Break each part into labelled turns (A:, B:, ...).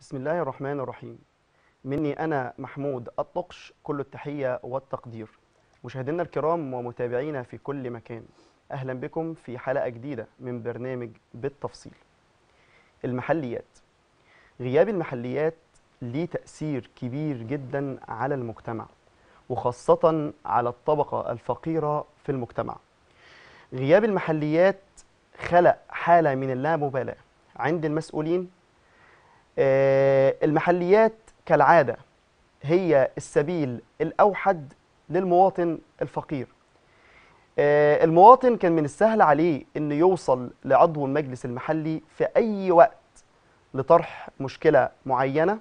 A: بسم الله الرحمن الرحيم مني أنا محمود الطقش كل التحية والتقدير مشاهدينا الكرام ومتابعينا في كل مكان أهلا بكم في حلقة جديدة من برنامج بالتفصيل المحليات غياب المحليات ليه تأثير كبير جدا على المجتمع وخاصة على الطبقة الفقيرة في المجتمع غياب المحليات خلق حالة من اللامبالاة عند المسؤولين آه، المحليات كالعادة هي السبيل الأوحد للمواطن الفقير آه، المواطن كان من السهل عليه أن يوصل لعضو المجلس المحلي في أي وقت لطرح مشكلة معينة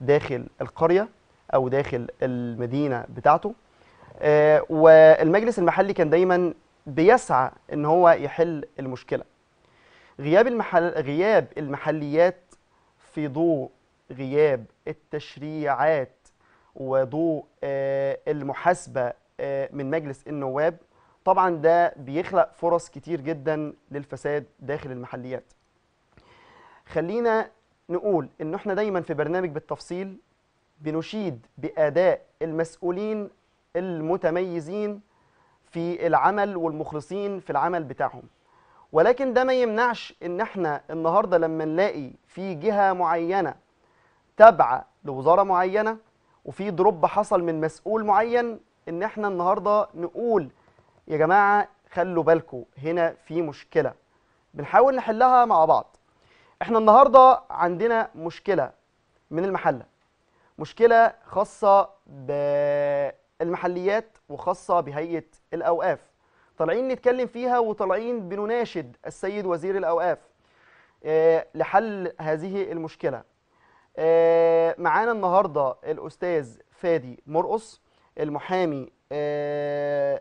A: داخل القرية أو داخل المدينة بتاعته آه، والمجلس المحلي كان دايما بيسعى أن هو يحل المشكلة غياب, المحل... غياب المحليات في ضوء غياب التشريعات وضوء آه، المحاسبة آه، من مجلس النواب طبعا ده بيخلق فرص كتير جدا للفساد داخل المحليات خلينا نقول ان احنا دايما في برنامج بالتفصيل بنشيد بأداء المسؤولين المتميزين في العمل والمخلصين في العمل بتاعهم ولكن ده ما يمنعش ان احنا النهارده لما نلاقي في جهه معينه تابعه لوزاره معينه وفي دروب حصل من مسؤول معين ان احنا النهارده نقول يا جماعه خلوا بالكم هنا في مشكله بنحاول نحلها مع بعض احنا النهارده عندنا مشكله من المحله مشكله خاصه بالمحليات وخاصه بهيئه الاوقاف طالعين نتكلم فيها وطالعين بنناشد السيد وزير الأوقاف آه، لحل هذه المشكلة آه، معانا النهاردة الأستاذ فادي مرقص المحامي آه،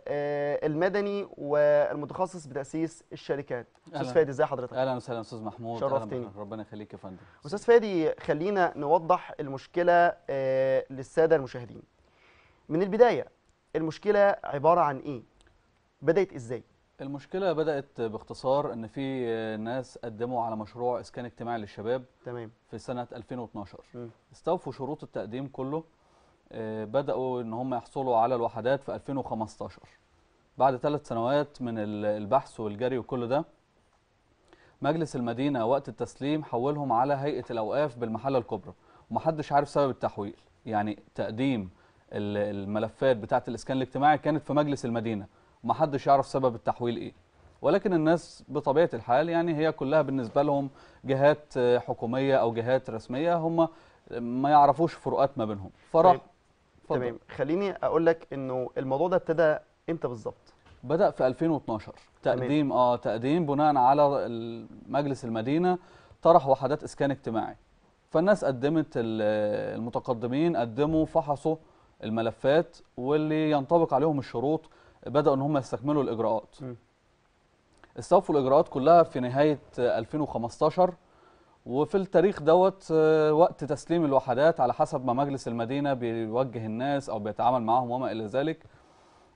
A: المدني والمتخصص بتأسيس الشركات أستاذ فادي ازي حضرتك أهلا
B: وسهلا أستاذ محمود شرفتني ربنا يخليك يا فندم
A: أستاذ فادي خلينا نوضح المشكلة للسادة المشاهدين من البداية المشكلة عبارة عن إيه بدات ازاي المشكله بدات باختصار ان في
B: ناس قدموا على مشروع اسكان اجتماعي للشباب تمام في سنه 2012 م. استوفوا شروط التقديم كله آه، بداوا ان هم يحصلوا على الوحدات في 2015 بعد ثلاث سنوات من البحث والجري وكل ده مجلس المدينه وقت التسليم حولهم على هيئه الاوقاف بالمحله الكبرى ومحدش عارف سبب التحويل يعني تقديم الملفات بتاعه الاسكان الاجتماعي كانت في مجلس المدينه ومحدش يعرف سبب التحويل ايه ولكن الناس بطبيعه الحال يعني هي كلها بالنسبه لهم جهات آه، حكوميه او جهات رسميه هم ما يعرفوش فروقات ما بينهم فرح
A: تمام خليني اقول لك انه الموضوع ده ابتدى امتى بالظبط بدا في 2012 تقديم
B: تمام. اه تقديم بناء على مجلس المدينه طرح وحدات اسكان اجتماعي فالناس قدمت المتقدمين قدموا فحصوا الملفات واللي ينطبق عليهم الشروط بداوا ان هم يستكملوا الاجراءات استوفوا الاجراءات كلها في نهايه 2015 وفي التاريخ دوت آه، وقت تسليم الوحدات على حسب ما مجلس المدينه بيوجه الناس او بيتعامل معاهم وما الى ذلك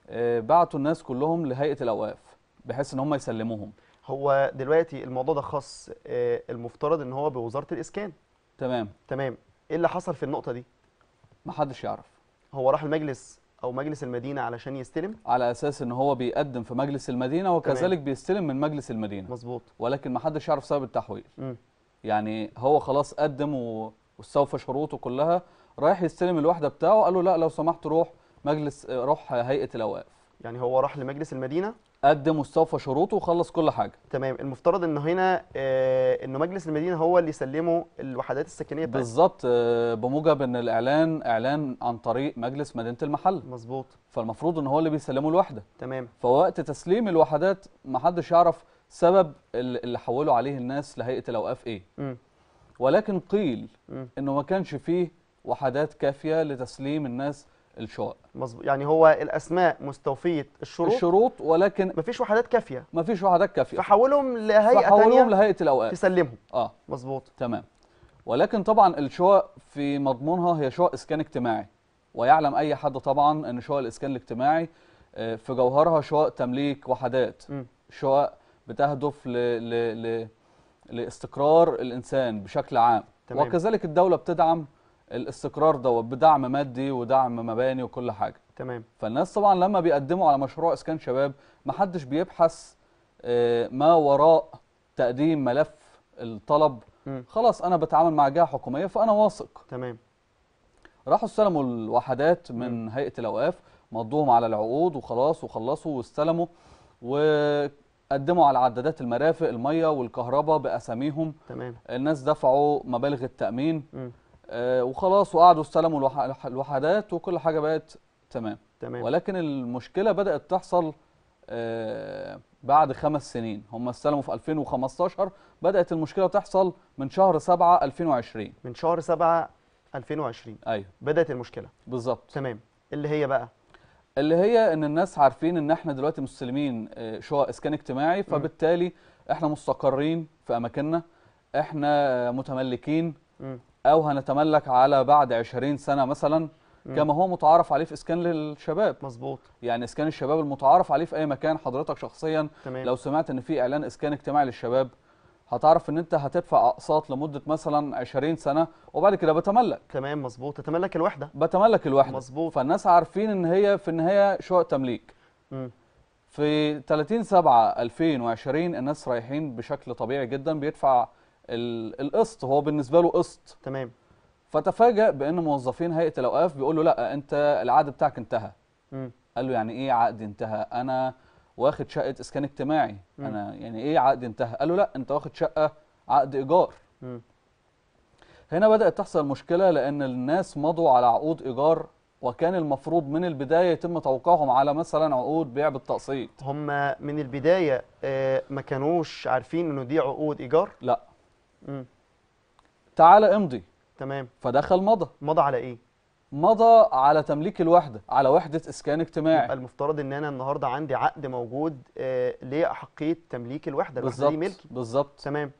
B: آه، بعتوا الناس كلهم لهيئه الاوقاف بحيث ان هم يسلموهم هو دلوقتي
A: الموضوع ده خاص آه، المفترض ان هو بوزاره الاسكان تمام تمام ايه اللي حصل في النقطه دي ما حدش يعرف هو راح المجلس او مجلس المدينه علشان يستلم
B: على اساس ان هو بيقدم في مجلس المدينه وكذلك تمام. بيستلم من مجلس المدينه مظبوط ولكن ما حدش يعرف سبب التحويل م. يعني هو خلاص قدم واستوفى شروطه كلها رايح يستلم الوحده بتاعه قال له لا لو سمحت روح مجلس روح هيئه
A: الاوقاف يعني هو راح لمجلس المدينه قدم مصطفى شروطه وخلص كل حاجه تمام المفترض ان هنا آه انه مجلس المدينه هو اللي يسلمه الوحدات السكنيه بالظبط آه
B: بموجب ان الاعلان اعلان عن طريق مجلس مدينه المحل مظبوط فالمفروض ان هو اللي بيسلمه الوحده تمام فوقت تسليم الوحدات ما حدش يعرف سبب اللي حولوا عليه الناس لهيئه الاوقاف ايه م. ولكن قيل م. انه ما كانش فيه وحدات كافيه لتسليم الناس الشقق مظبوط يعني هو الاسماء مستوفيه الشروط الشروط ولكن مفيش وحدات كافيه مفيش وحدات كافيه فحولهم لهيئه ثانيه فحولهم لهيئه الاوقاف تسلمهم اه مظبوط تمام ولكن طبعا الشقق في مضمونها هي شقق اسكان اجتماعي ويعلم اي حد طبعا ان شقق الاسكان الاجتماعي آه، في جوهرها شقق تمليك وحدات شقق بتهدف ل... ل... ل... لاستقرار الانسان بشكل عام تمام. وكذلك الدوله بتدعم الاستقرار دوت بدعم مادي ودعم مباني وكل حاجه تمام فالناس طبعا لما بيقدموا على مشروع اسكان شباب ما حدش بيبحث آه، ما وراء تقديم ملف الطلب م. خلاص انا بتعامل مع جهه حكوميه فانا واثق تمام راحوا استلموا الوحدات من م. هيئه الاوقاف مضوهم على العقود وخلاص وخلصوا واستلموا وقدموا على عدادات المرافق الميه والكهرباء باساميهم تمام الناس دفعوا مبالغ التامين م. آه، وخلاص وقعدوا استلموا الوحدات وكل حاجه بقت تمام تمام ولكن المشكله بدات تحصل آه، بعد خمس سنين هم استلموا في 2015 بدات المشكله تحصل من شهر 7 2020 من شهر 7 2020 ايوه بدات المشكله بالظبط تمام اللي هي بقى اللي هي ان الناس عارفين ان احنا دلوقتي مستلمين آه، شقق اسكان اجتماعي فبالتالي احنا مستقرين في اماكننا احنا متملكين او هنتملك على بعد 20 سنه مثلا كما هو متعارف عليه في اسكان للشباب مظبوط يعني اسكان الشباب المتعارف عليه في اي مكان حضرتك شخصيا تمام. لو سمعت ان في اعلان اسكان اجتماعي للشباب هتعرف ان انت هتدفع اقساط لمده مثلا 20 سنه وبعد كده بتملك تمام مظبوط تتملك الوحده بتملك الوحده مظبوط فالناس عارفين ان هي في النهايه شقق تمليك م. في 30 7 2020 الناس رايحين بشكل طبيعي جدا بيدفع القسط هو بالنسبه له قسط تمام فتفاجأ بان موظفين هيئه الاوقاف بيقول له لا انت العقد بتاعك انتهى م. قال له يعني ايه عقد انتهى انا واخد شقه اسكان اجتماعي م. انا يعني ايه عقد انتهى قال له لا انت واخد شقه عقد ايجار م. هنا بدات تحصل مشكله لان الناس مضوا على عقود ايجار وكان المفروض من البدايه يتم توقيعهم على
A: مثلا عقود بيع بالتقسيط هم من البدايه آه، ما كانوش عارفين انه دي عقود ايجار لا مم. تعالى امضي تمام فدخل مضى مضى على ايه مضى على تمليك الوحده على وحده اسكان اجتماعي يبقى المفترض ان انا النهارده عندي عقد موجود آه احقيه تمليك الوحده الوحده دي ملكي
B: بالظبط تمام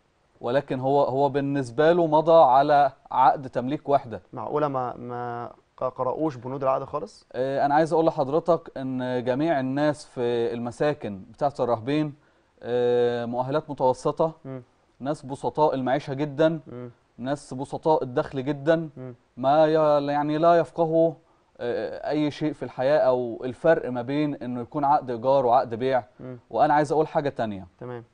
B: ولكن هو هو بالنسبه له مضى على عقد تمليك وحده
A: معقوله ما ما قرأوش بنود العقد خالص
B: آه انا عايز اقول لحضرتك ان جميع الناس في المساكن بتاعه الرهبين آه مؤهلات متوسطه م. ناس بسطاء المعيشه جدا م. ناس بسطاء الدخل جدا م. ما يعني لا يفقهوا آه، اي شيء في الحياه او الفرق ما بين انه يكون عقد ايجار وعقد بيع م. وانا عايز اقول حاجه تانية تمام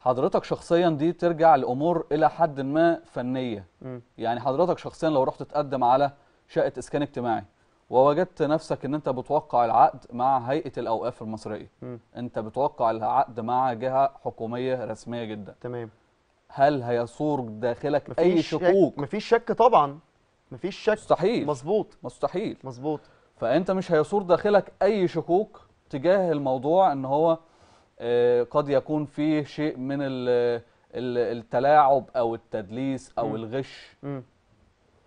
B: حضرتك شخصيا دي ترجع الامور الى حد ما فنيه م. يعني حضرتك شخصيا لو رحت تقدم على شقه اسكان اجتماعي ووجدت نفسك ان انت بتوقع العقد مع هيئه الاوقاف المصريه م. انت بتوقع العقد مع جهه حكوميه رسميه جدا تمام هل هيثور داخلك اي شكوك مفيش شك طبعا مفيش شك مستحيل مظبوط مستحيل مظبوط فانت مش هيثور داخلك اي شكوك تجاه الموضوع ان هو آه، قد يكون فيه شيء من التلاعب او التدليس او م. الغش م.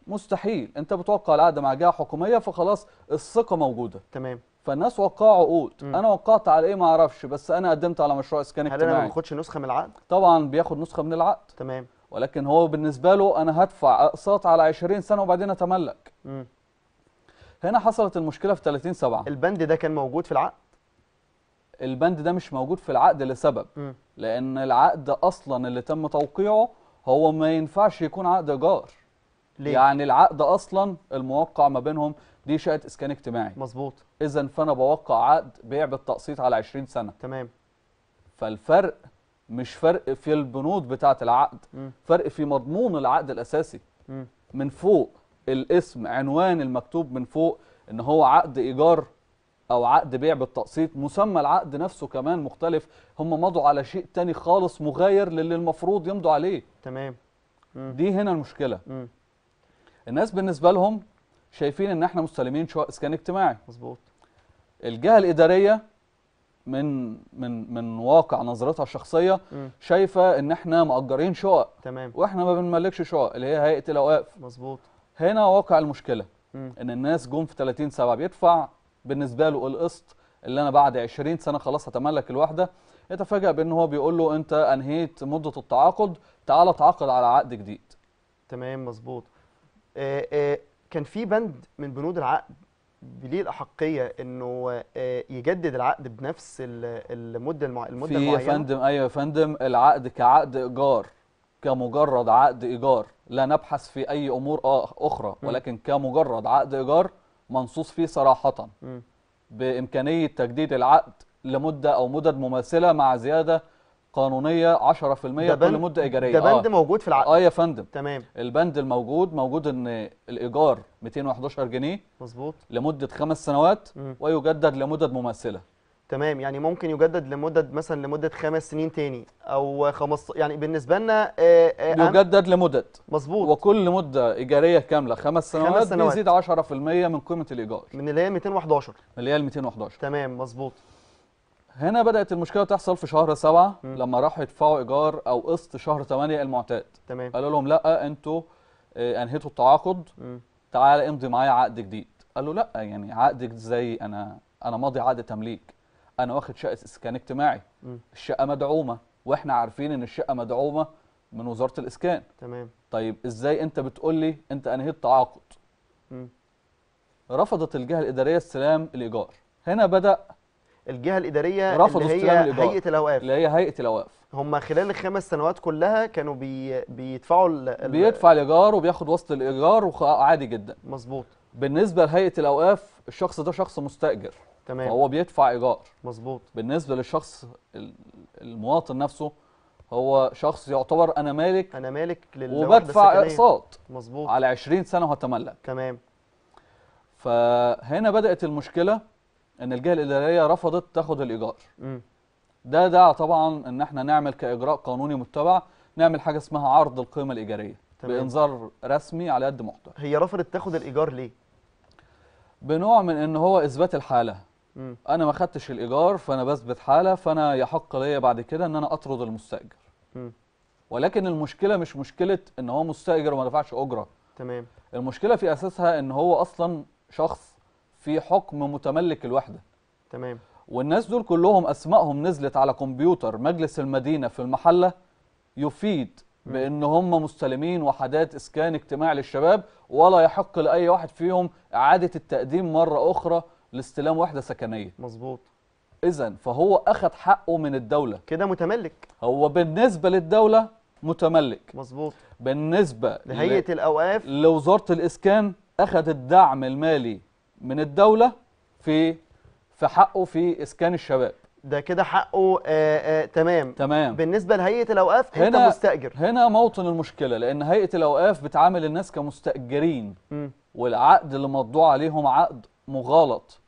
B: مستحيل انت بتوقع العقد مع جهه حكوميه فخلاص الثقه موجوده تمام فالناس وقعوا عقود انا وقعت على ايه ما اعرفش بس انا قدمت على مشروع اسكان اجتماعي هل انا ما باخدش نسخه من العقد طبعا بياخد نسخه من العقد تمام ولكن هو بالنسبه له انا هدفع اقساط على 20 سنه وبعدين اتملك مم. هنا حصلت المشكله في 30 7 البند ده كان موجود في العقد البند ده مش موجود في العقد لسبب مم. لان العقد اصلا اللي تم توقيعه هو ما ينفعش يكون عقد ايجار ليه؟ يعني العقد اصلا الموقع ما بينهم دي شقه اسكان اجتماعي مظبوط اذا فانا بوقع عقد بيع بالتقسيط على 20 سنه تمام فالفرق مش فرق في البنود بتاعه العقد م. فرق في مضمون العقد الاساسي م. من فوق الاسم عنوان المكتوب من فوق ان هو عقد ايجار او عقد بيع بالتقسيط مسمى العقد نفسه كمان مختلف هم مضوا على شيء تاني خالص مغاير للي المفروض يمضوا عليه تمام م. دي هنا المشكله م. الناس بالنسبه لهم شايفين ان احنا مستلمين اسكان اجتماعي مظبوط الجهه الاداريه من من من واقع نظرتها الشخصيه م. شايفه ان احنا مأجرين شقق تمام واحنا ما بنملكش شقق اللي هي هيئه الاوقاف مظبوط هنا واقع المشكله م. ان الناس جم في 30 7 بيدفع بالنسبه له القسط اللي انا بعد 20 سنه خلاص هتملك الوحده يتفاجأ بان هو بيقول له انت انهيت
A: مده التعاقد تعال تعاقد على عقد جديد تمام مظبوط آه، آه، كان في بند من بنود العقد ليه الاحقيه انه آه، يجدد العقد بنفس المده المده المعينه في يا فندم
B: ايوه يا فندم العقد كعقد ايجار كمجرد عقد ايجار لا نبحث في اي امور اخرى ولكن كمجرد عقد ايجار منصوص فيه صراحه بامكانيه تجديد العقد لمده او مدد مماثله مع زياده قانونيه 10% كل مده ايجاريه ده بند آه. موجود في العقد اه يا فندم تمام البند الموجود موجود ان الايجار 211 جنيه مظبوط لمده خمس سنوات مم. ويجدد لمدد مماثله
A: تمام يعني ممكن يجدد لمدد مثلا لمده خمس سنين تاني او خمس يعني بالنسبه لنا آه آه
B: يجدد لمدد مظبوط وكل مده ايجاريه كامله خمس سنوات, خمس سنوات. بيزيد 10% من قيمه الايجار من اللي هي 211 من اللي هي 211 تمام مظبوط هنا بدات المشكله تحصل في شهر سبعة م. لما راحوا يدفعوا ايجار او قسط شهر 8 المعتاد تمام قالوا لهم لا انتوا آه، انهيتوا التعاقد م. تعال امضي معايا عقد جديد قالوا لا يعني عقد زي انا انا ماضي عقد تمليك انا واخد شقه اسكان اجتماعي م. الشقه مدعومه واحنا عارفين ان الشقه مدعومه من وزاره الاسكان تمام طيب ازاي انت بتقول لي انت انهيت تعاقد رفضت الجهه الاداريه استلام الايجار هنا بدا
A: الجهه الاداريه رفضوا اللي هي الإدارة. هيئه الاوقاف اللي هي هيئه الاوقاف هم خلال الخمس سنوات كلها كانوا بي... بيدفعوا ال... بيدفع
B: الايجار وبياخد وسط الايجار وعادي جدا مظبوط بالنسبه لهيئه الاوقاف الشخص ده شخص مستاجر تمام فهو بيدفع ايجار مظبوط بالنسبه للشخص المواطن نفسه هو شخص يعتبر انا مالك انا مالك وبدفع اقساط مظبوط على 20 سنه وهتملك تمام فهنا بدات المشكله ان الجهه الاداريه رفضت تاخد الايجار ده دعا طبعا ان احنا نعمل كاجراء قانوني متبع نعمل حاجه اسمها عرض القيمه الايجاريه تمام. بانذار رسمي على قد محتوى هي رفضت تاخد الايجار ليه بنوع من ان هو اثبات الحاله مم. انا ما خدتش الايجار فانا بثبت حاله فانا يحق ليا بعد كده ان انا اطرد المستاجر م. ولكن المشكله مش مشكله ان هو مستاجر وما دفعش اجره تمام المشكله في اساسها ان هو اصلا شخص في حكم متملك الوحده تمام والناس دول كلهم اسمائهم نزلت على كمبيوتر مجلس المدينه في المحله يفيد بان هم مستلمين وحدات اسكان اجتماعي للشباب ولا يحق لاي واحد فيهم اعاده التقديم مره اخرى لاستلام وحده سكنيه مظبوط اذا فهو اخذ حقه من الدوله كده متملك هو بالنسبه للدوله متملك مظبوط بالنسبه لهيئه الاوقاف لوزاره الاسكان اخذ الدعم المالي من الدولة في في حقه
A: في إسكان الشباب ده كده حقه آآ آه، آآ آه، تمام تمام بالنسبة لهيئة الأوقاف هنا أنت مستأجر
B: هنا موطن المشكلة لأن هيئة الأوقاف بتعامل الناس كمستأجرين م. والعقد اللي مضوع عليهم عقد مغالط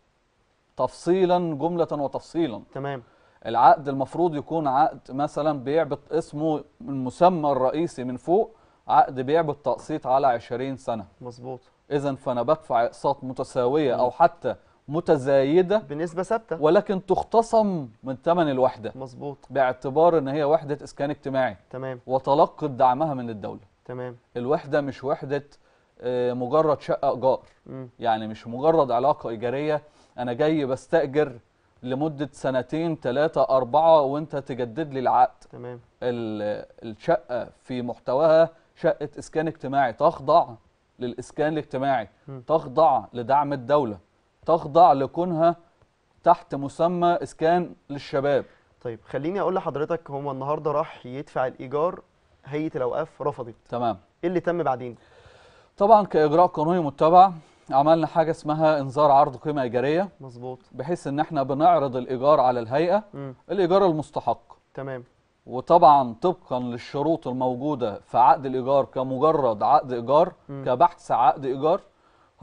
B: تفصيلا جملة وتفصيلا تمام العقد المفروض يكون عقد مثلا بيع اسمه المسمى الرئيسي من فوق عقد بيع بالتقسيط على 20 سنة مظبوط اذا فانا بدفع اقساط متساويه او حتى متزايده بنسبه ثابته ولكن تختصم من ثمن الوحده مظبوط باعتبار ان هي وحده اسكان اجتماعي تمام وتلقت دعمها من الدوله تمام الوحده مش وحده آه، مجرد شقه ايجار يعني مش مجرد علاقه ايجاريه انا جاي بستاجر لمده سنتين ثلاثه اربعه وانت تجدد لي العقد تمام الشقه في محتواها شقه اسكان اجتماعي تخضع للإسكان الاجتماعي تخضع لدعم الدولة تخضع لكونها تحت
A: مسمى إسكان للشباب طيب خليني أقول لحضرتك هو النهاردة راح يدفع الإيجار هيئة الأوقاف رفضت تمام إيه اللي تم بعدين؟ طبعا كإجراء
B: قانوني متبع عملنا حاجة اسمها انذار عرض قيمة إيجارية مظبوط بحيث إن احنا بنعرض الإيجار على الهيئة م. الإيجار المستحق تمام وطبعا طبقا للشروط الموجوده في عقد الايجار كمجرد عقد ايجار كبحث عقد ايجار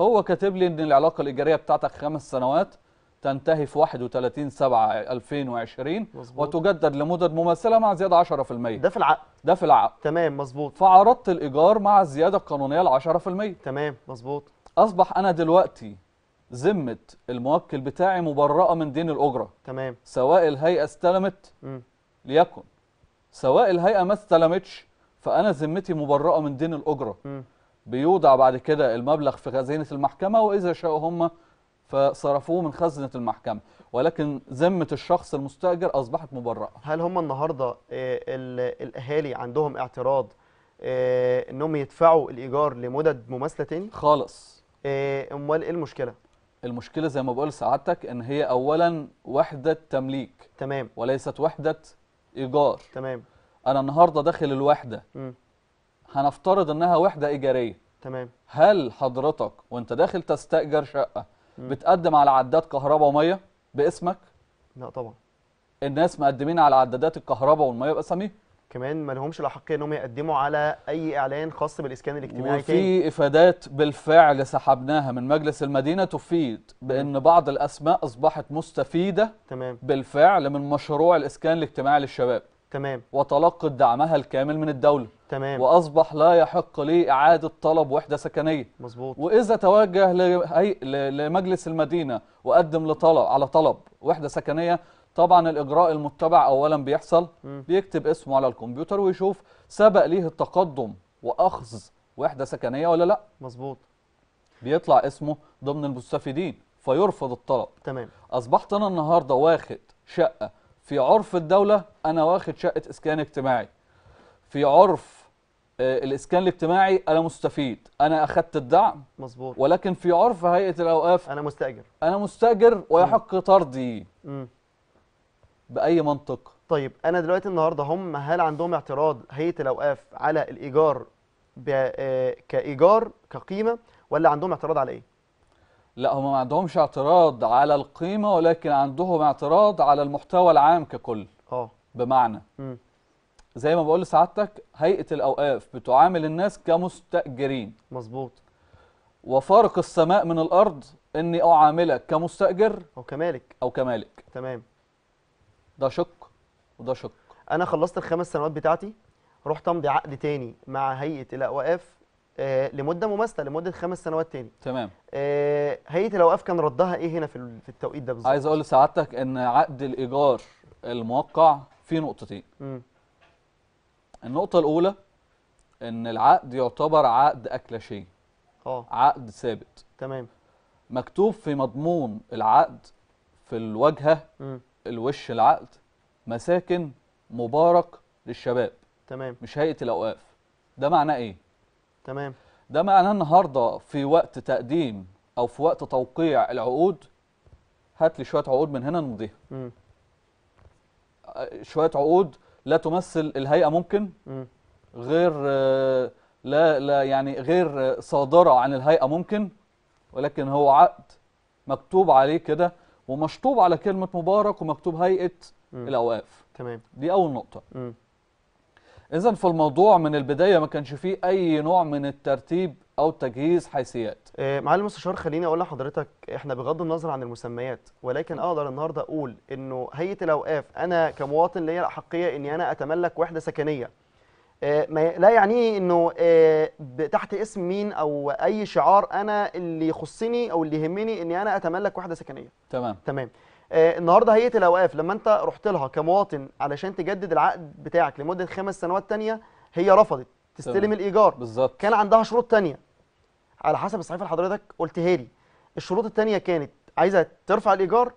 B: هو كاتب لي ان العلاقه الايجاريه بتاعتك خمس سنوات تنتهي في 31 7 2020 مزبوط. وتجدد لمدد مماثله مع زياده 10% ده في العقد ده في العقد تمام مظبوط فعرضت الايجار مع الزياده القانونيه ل 10% تمام مظبوط اصبح انا دلوقتي ذمه الموكل بتاعي مبرأه من دين الاجره تمام سواء الهيئه استلمت م. ليكن سواء الهيئه ما استلمتش فانا ذمتي مبرئه من دين الاجره م. بيوضع بعد كده المبلغ في خزينه المحكمه واذا شاءوا هم فصرفوه من خزنه المحكمه
A: ولكن ذمه الشخص المستاجر اصبحت مبرئه هل هم النهارده آه، الاهالي عندهم اعتراض آه، انهم يدفعوا الايجار لمدد مماثله ثاني خالص آه، امال ايه المشكله المشكله زي ما بقول لسعادتك ان هي اولا
B: وحده تمليك تمام وليست وحده ايجار تمام انا النهارده داخل الوحده م. هنفترض انها وحده ايجاريه تمام هل حضرتك وانت داخل تستاجر شقه م. بتقدم على عداد كهرباء وميه باسمك
A: لا طبعا الناس مقدمين على عدادات الكهرباء والميه باساميهم كمان ما لهمش الاحقيه انهم يقدموا على اي اعلان خاص بالاسكان الاجتماعي وفي تاني.
B: افادات بالفعل سحبناها من مجلس المدينه تفيد بان بعض الاسماء اصبحت مستفيده تمام. بالفعل من مشروع الاسكان الاجتماعي للشباب تمام وتلقت دعمها الكامل من الدوله تمام واصبح لا يحق لي اعاده طلب وحده سكنيه مظبوط واذا توجه لمجلس المدينه وقدم لطلب على طلب وحده سكنيه طبعا الاجراء المتبع اولا بيحصل بيكتب اسمه على الكمبيوتر ويشوف سبق ليه التقدم واخذ وحده سكنيه ولا لا مظبوط بيطلع اسمه ضمن المستفيدين فيرفض الطلب تمام اصبحت انا النهارده واخد شقه في عرف الدوله انا واخد شقه اسكان اجتماعي في عرف آه، الاسكان الاجتماعي انا مستفيد انا اخدت الدعم مظبوط ولكن في عرف هيئه الاوقاف انا مستاجر انا مستاجر ويحق طردي
A: باي منطق طيب انا دلوقتي النهارده هم هل عندهم اعتراض هيئه الاوقاف على الايجار آه، كايجار كقيمه ولا عندهم اعتراض على ايه
B: لا هم ما عندهمش اعتراض على القيمه ولكن عندهم اعتراض على المحتوى العام ككل اه بمعنى م. زي ما بقول لسعادتك هيئه الاوقاف بتعامل الناس كمستاجرين مظبوط وفارق السماء من الارض اني اعاملك كمستاجر او كمالك او كمالك
A: تمام ده شق وده شق انا خلصت الخمس سنوات بتاعتي رحت امضي عقد تاني مع هيئه الاوقاف آه لمده مماثله لمده خمس سنوات تاني تمام آه هيئه الاوقاف كان ردها ايه هنا في, التوقيت ده بالظبط عايز اقول
B: لسعادتك ان عقد الايجار الموقع فيه نقطتين م. النقطه الاولى ان العقد يعتبر عقد اكلاشيه اه عقد ثابت تمام مكتوب في مضمون العقد في الواجهه الوش العقد مساكن مبارك للشباب تمام مش هيئه الاوقاف ده معناه ايه تمام ده معناه النهارده في وقت تقديم او في وقت توقيع العقود هات لي شويه عقود من هنا نمضيها شويه عقود لا تمثل الهيئه ممكن م. غير لا لا يعني غير صادره عن الهيئه ممكن ولكن هو عقد مكتوب عليه كده ومشطوب على كلمه مبارك ومكتوب هيئه مم. الاوقاف تمام دي اول نقطه اذا في الموضوع من البدايه ما كانش فيه اي نوع من الترتيب او تجهيز حيثيات
A: آه، معالي المستشار خليني اقول لحضرتك احنا بغض النظر عن المسميات ولكن اقدر النهارده اقول انه هيئه الاوقاف انا كمواطن ليا الاحقيه اني انا اتملك وحده سكنيه آه، لا يعنيه انه آه، تحت اسم مين او اي شعار انا اللي يخصني او اللي يهمني اني انا اتملك وحده سكنيه تمام تمام آه، النهارده هيئه الاوقاف لما انت رحت لها كمواطن علشان تجدد العقد بتاعك لمده خمس سنوات تانية هي رفضت تستلم تمام. الايجار بالظبط كان عندها شروط تانية على حسب الصحيفه اللي حضرتك قلتها لي الشروط التانية كانت عايزه ترفع الايجار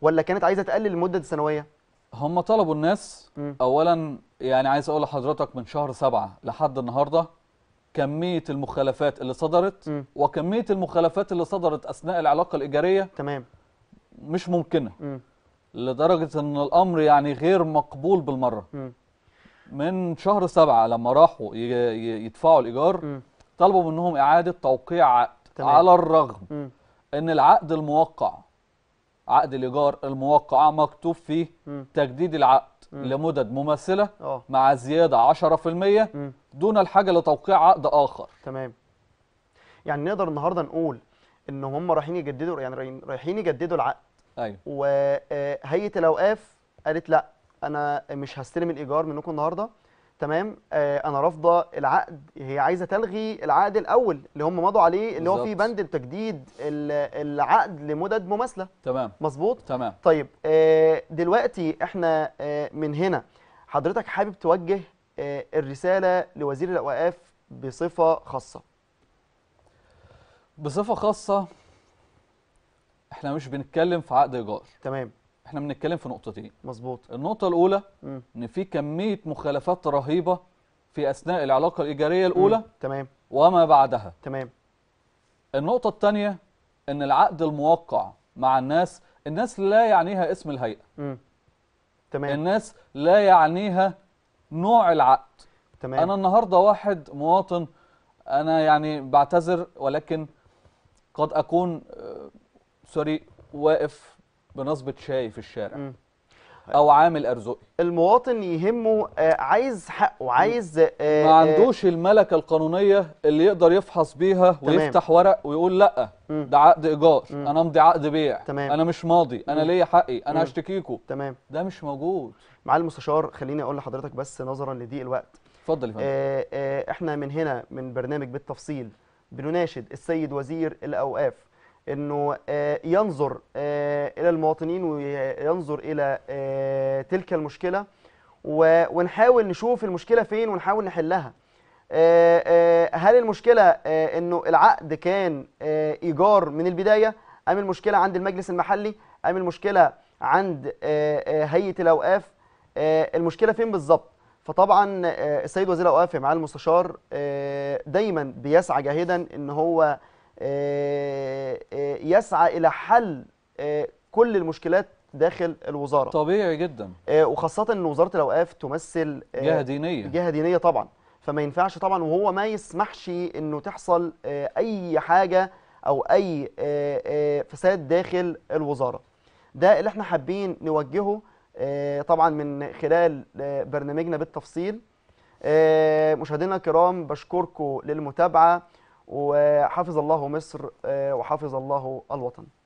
A: ولا كانت عايزه تقلل المده السنويه هم طلبوا الناس م. اولا
B: يعني عايز اقول لحضرتك من شهر سبعة لحد النهارده كميه المخالفات اللي صدرت م. وكميه المخالفات اللي صدرت اثناء العلاقه الايجاريه تمام مش ممكنه م. لدرجه ان الامر يعني غير مقبول بالمره م. من شهر سبعة لما راحوا يدفعوا الايجار م. طلبوا منهم اعاده توقيع عقد تمام. على الرغم م. ان العقد الموقع عقد الايجار الموقع مكتوب فيه م. تجديد العقد م. لمدد مماثله اه. مع زياده
A: 10% م. دون الحاجه لتوقيع عقد اخر تمام يعني نقدر النهارده نقول ان هم رايحين يجددوا يعني رايحين يجددوا العقد ايوه وهيئه الاوقاف قالت لا انا مش هستلم الايجار منكم النهارده تمام آه انا رافضه العقد هي عايزه تلغي العقد الاول اللي هم مضوا عليه اللي هو في بند التجديد العقد لمدد مماثله تمام مظبوط تمام طيب آه دلوقتي احنا آه من هنا حضرتك حابب توجه آه الرساله لوزير الاوقاف بصفه خاصه بصفه خاصه احنا مش بنتكلم في عقد ايجار تمام
B: احنا بنتكلم في نقطتين مظبوط النقطه الاولى م. ان في كميه مخالفات رهيبه في اثناء العلاقه الايجاريه الاولى م. تمام وما بعدها تمام النقطه الثانيه ان العقد الموقع مع الناس الناس لا يعنيها اسم الهيئه م. تمام الناس لا يعنيها نوع العقد تمام انا النهارده واحد مواطن انا يعني بعتذر ولكن قد اكون آه، سوري واقف بنصبة شاي في الشارع م. او عامل ارزقي المواطن يهمه آه، عايز حقه عايز ما آه، آه، عندوش الملكه القانونيه اللي يقدر يفحص بيها تمام. ويفتح ورق ويقول لا ده عقد ايجار انا امضي عقد بيع تمام. انا مش ماضي انا ليا حقي انا
A: هشتكيكوا تمام ده مش موجود معالي المستشار خليني اقول لحضرتك بس نظرا لضيق الوقت اتفضل يا فندم احنا من هنا من برنامج بالتفصيل بنناشد السيد وزير الاوقاف انه آه، ينظر آه، الى المواطنين وينظر الى آه، تلك المشكله ونحاول نشوف المشكله فين ونحاول نحلها هل المشكله انه العقد كان ايجار من البدايه ام المشكله عند المجلس المحلي ام المشكله عند هيئه الاوقاف المشكله فين بالظبط فطبعا السيد وزير الاوقاف مع المستشار دايما بيسعى جاهدا ان هو آه، آه، يسعى الى حل آه، كل المشكلات داخل الوزاره طبيعي جدا وخاصه ان وزاره الاوقاف تمثل جهه دينيه جهه دينيه طبعا فما ينفعش طبعا وهو ما يسمحش انه تحصل اي حاجه او اي فساد داخل الوزاره ده اللي احنا حابين نوجهه طبعا من خلال برنامجنا بالتفصيل مشاهدينا الكرام بشكركم للمتابعه وحافظ الله مصر آه، وحافظ الله الوطن